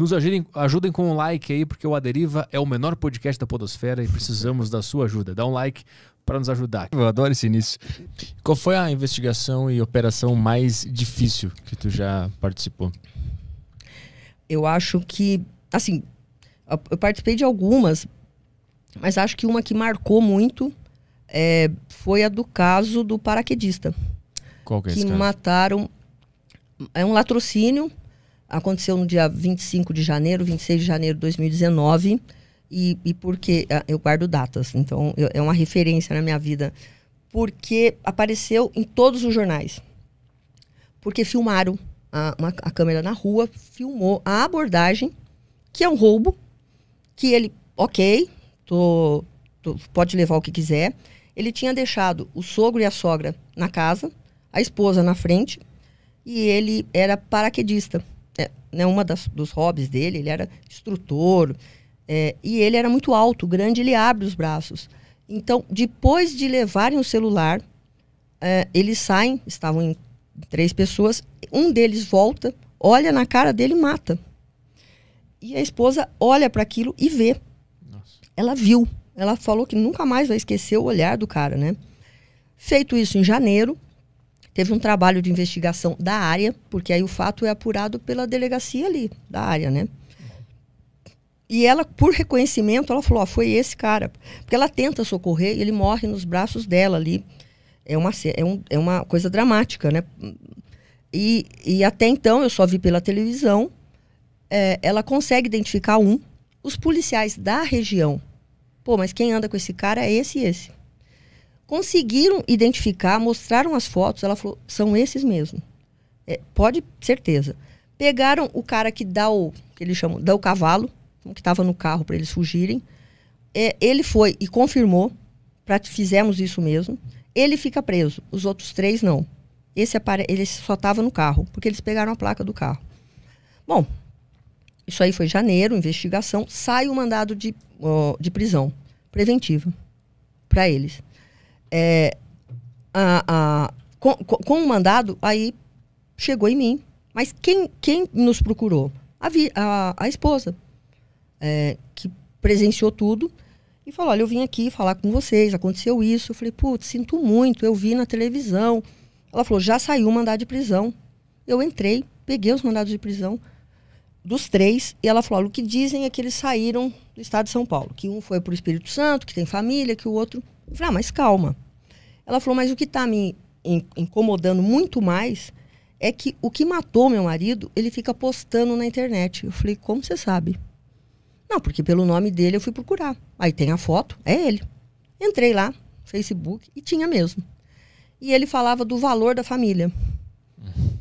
Nos ajudem, ajudem com um like aí, porque o Aderiva é o menor podcast da Podosfera e precisamos da sua ajuda. Dá um like para nos ajudar. Eu adoro esse início. Qual foi a investigação e operação mais difícil que tu já participou? Eu acho que, assim, eu participei de algumas, mas acho que uma que marcou muito é, foi a do caso do paraquedista. Qual que é que caso? mataram. É um latrocínio Aconteceu no dia 25 de janeiro, 26 de janeiro de 2019. E, e porque ah, eu guardo datas, então eu, é uma referência na minha vida. Porque apareceu em todos os jornais. Porque filmaram a, uma, a câmera na rua, filmou a abordagem, que é um roubo, que ele, ok, tô, tô, pode levar o que quiser. Ele tinha deixado o sogro e a sogra na casa, a esposa na frente, e ele era paraquedista. É, né, uma das, dos hobbies dele, ele era instrutor, é, e ele era muito alto, grande, ele abre os braços. Então, depois de levarem o celular, é, eles saem, estavam em três pessoas, um deles volta, olha na cara dele e mata. E a esposa olha para aquilo e vê. Nossa. Ela viu. Ela falou que nunca mais vai esquecer o olhar do cara, né? Feito isso em janeiro, Teve um trabalho de investigação da área, porque aí o fato é apurado pela delegacia ali, da área, né? E ela, por reconhecimento, ela falou: ó, foi esse cara. Porque ela tenta socorrer e ele morre nos braços dela ali. É uma, é um, é uma coisa dramática, né? E, e até então eu só vi pela televisão. É, ela consegue identificar um. Os policiais da região. Pô, mas quem anda com esse cara é esse e esse. Conseguiram identificar, mostraram as fotos, ela falou, são esses mesmo. É, pode, certeza. Pegaram o cara que dá o, que eles chamam, dá o cavalo, que estava no carro para eles fugirem. É, ele foi e confirmou, pra, fizemos isso mesmo. Ele fica preso, os outros três não. Esse apare... ele só estava no carro, porque eles pegaram a placa do carro. Bom, isso aí foi janeiro, investigação, sai o mandado de, ó, de prisão preventiva para eles é, a, a, com, com mandado, aí chegou em mim. Mas quem, quem nos procurou? A, vi, a, a esposa, é, que presenciou tudo e falou: Olha, eu vim aqui falar com vocês, aconteceu isso. Eu falei: Putz, sinto muito, eu vi na televisão. Ela falou: Já saiu o mandado de prisão. Eu entrei, peguei os mandados de prisão dos três e ela falou: O que dizem é que eles saíram do estado de São Paulo, que um foi para o Espírito Santo, que tem família, que o outro. Eu falei, ah, mas calma. Ela falou, mas o que está me incomodando muito mais é que o que matou meu marido, ele fica postando na internet. Eu falei, como você sabe? Não, porque pelo nome dele eu fui procurar. Aí tem a foto, é ele. Entrei lá, Facebook, e tinha mesmo. E ele falava do valor da família.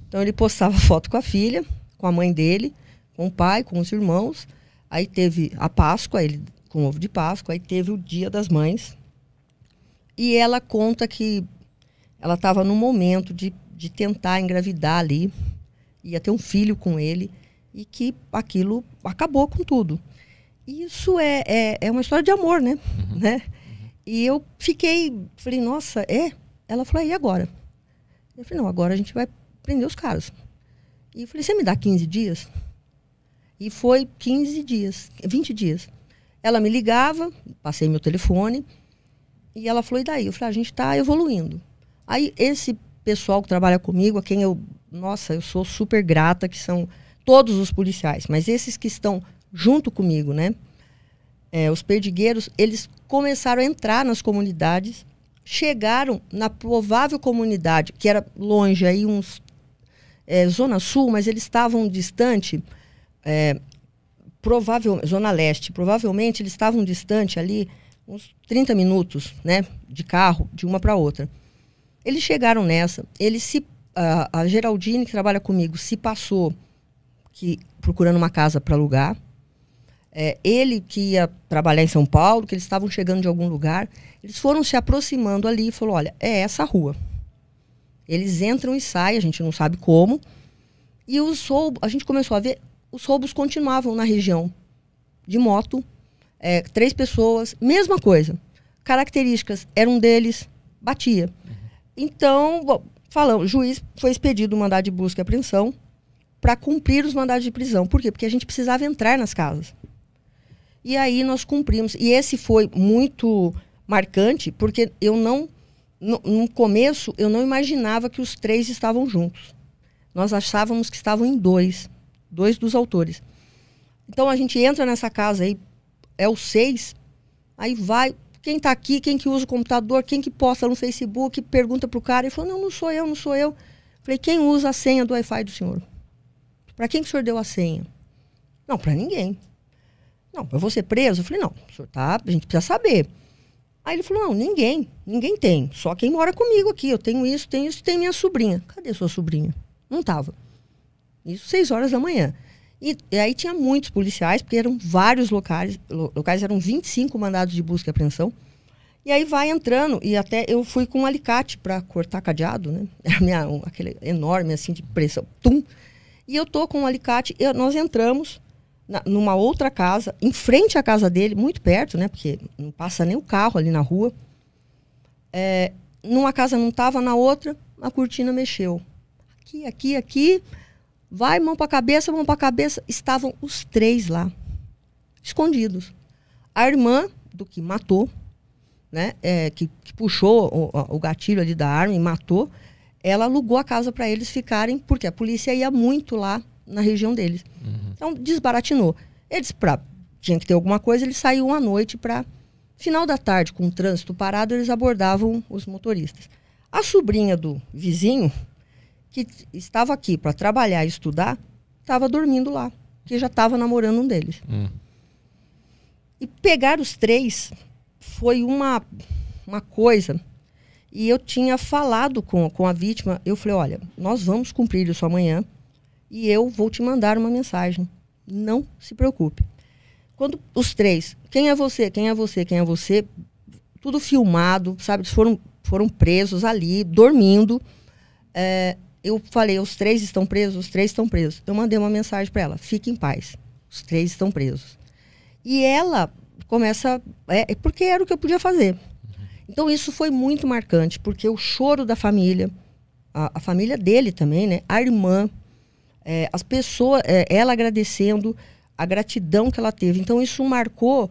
Então ele postava foto com a filha, com a mãe dele, com o pai, com os irmãos. Aí teve a Páscoa, ele com ovo de Páscoa, aí teve o Dia das Mães. E ela conta que ela estava no momento de, de tentar engravidar ali, ia ter um filho com ele, e que aquilo acabou com tudo. E isso é, é, é, uma história de amor, né? Uhum. né? E eu fiquei, falei, nossa, é? Ela falou, é, e agora? Eu falei, não, agora a gente vai prender os caras. E eu falei, você me dá 15 dias? E foi 15 dias, 20 dias. Ela me ligava, passei meu telefone, e ela falou, e daí? Eu falei, a gente está evoluindo. Aí esse pessoal que trabalha comigo, a quem eu, nossa, eu sou super grata, que são todos os policiais, mas esses que estão junto comigo, né? É, os perdigueiros, eles começaram a entrar nas comunidades, chegaram na provável comunidade, que era longe, aí uns. É, zona Sul, mas eles estavam distante, é, provável, Zona Leste, provavelmente eles estavam distante ali uns 30 minutos, né, de carro, de uma para outra. Eles chegaram nessa, eles se a, a Geraldine que trabalha comigo se passou que procurando uma casa para alugar. É, ele que ia trabalhar em São Paulo, que eles estavam chegando de algum lugar, eles foram se aproximando ali e falou: "Olha, é essa rua". Eles entram e saem, a gente não sabe como. E os roubos, a gente começou a ver, os roubos continuavam na região de moto é, três pessoas, mesma coisa. Características, era um deles, batia. Uhum. Então, falamos falando, o juiz foi expedido o mandado de busca e apreensão para cumprir os mandados de prisão. Por quê? Porque a gente precisava entrar nas casas. E aí nós cumprimos. E esse foi muito marcante, porque eu não. No, no começo, eu não imaginava que os três estavam juntos. Nós achávamos que estavam em dois dois dos autores. Então a gente entra nessa casa aí, é o 6, aí vai, quem está aqui, quem que usa o computador, quem que posta no Facebook, pergunta pro cara, ele falou, não, não sou eu, não sou eu. Falei, quem usa a senha do Wi-Fi do senhor? Para quem que o senhor deu a senha? Não, para ninguém. Não, eu vou ser preso? Eu falei, não, o senhor tá, a gente precisa saber. Aí ele falou, não, ninguém, ninguém tem, só quem mora comigo aqui, eu tenho isso, tenho isso, tem minha sobrinha. Cadê sua sobrinha? Não tava. Isso seis horas da manhã. E, e, aí tinha muitos policiais, porque eram vários locais, locais eram 25 mandados de busca e apreensão. E aí vai entrando, e até eu fui com um alicate para cortar cadeado, né? Minha, um, aquele enorme, assim, de pressão, tum. E eu tô com um alicate, eu, nós entramos na, numa outra casa, em frente à casa dele, muito perto, né? Porque não passa nem o carro ali na rua. É, numa casa não tava, na outra, a cortina mexeu. Aqui, aqui, aqui. Vai, mão para cabeça, mão para cabeça. Estavam os três lá, escondidos. A irmã do que matou, né, é, que, que, puxou o, o, gatilho ali da arma e matou, ela alugou a casa para eles ficarem, porque a polícia ia muito lá na região deles. Uhum. Então, desbaratinou. Eles, pra, tinha que ter alguma coisa, eles saíam à noite para. Final da tarde, com o trânsito parado, eles abordavam os motoristas. A sobrinha do vizinho que estava aqui para trabalhar e estudar, estava dormindo lá, que já estava namorando um deles. Hum. E pegar os três foi uma, uma coisa. E eu tinha falado com, com a vítima, eu falei, olha, nós vamos cumprir isso amanhã e eu vou te mandar uma mensagem. Não se preocupe. Quando os três, quem é você, quem é você, quem é você, tudo filmado, sabe? foram, foram presos ali, dormindo. É, eu falei, os três estão presos, os três estão presos. Eu mandei uma mensagem para ela, fique em paz, os três estão presos. E ela começa, é, é, porque era o que eu podia fazer. Então isso foi muito marcante, porque o choro da família, a, a família dele também, né? A irmã, é, as pessoas, é, ela agradecendo a gratidão que ela teve. Então isso marcou,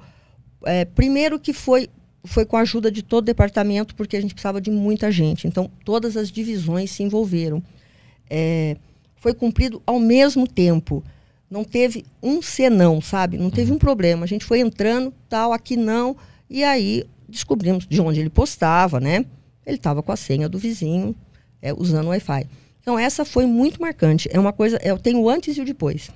é, primeiro que foi foi com a ajuda de todo o departamento, porque a gente precisava de muita gente. Então todas as divisões se envolveram é, foi cumprido ao mesmo tempo. Não teve um senão, sabe? Não teve uhum. um problema. A gente foi entrando, tal, aqui não. E aí descobrimos de onde ele postava, né? Ele estava com a senha do vizinho, é, usando o Wi-Fi. Então, essa foi muito marcante. É uma coisa, é, eu tenho o antes e o depois.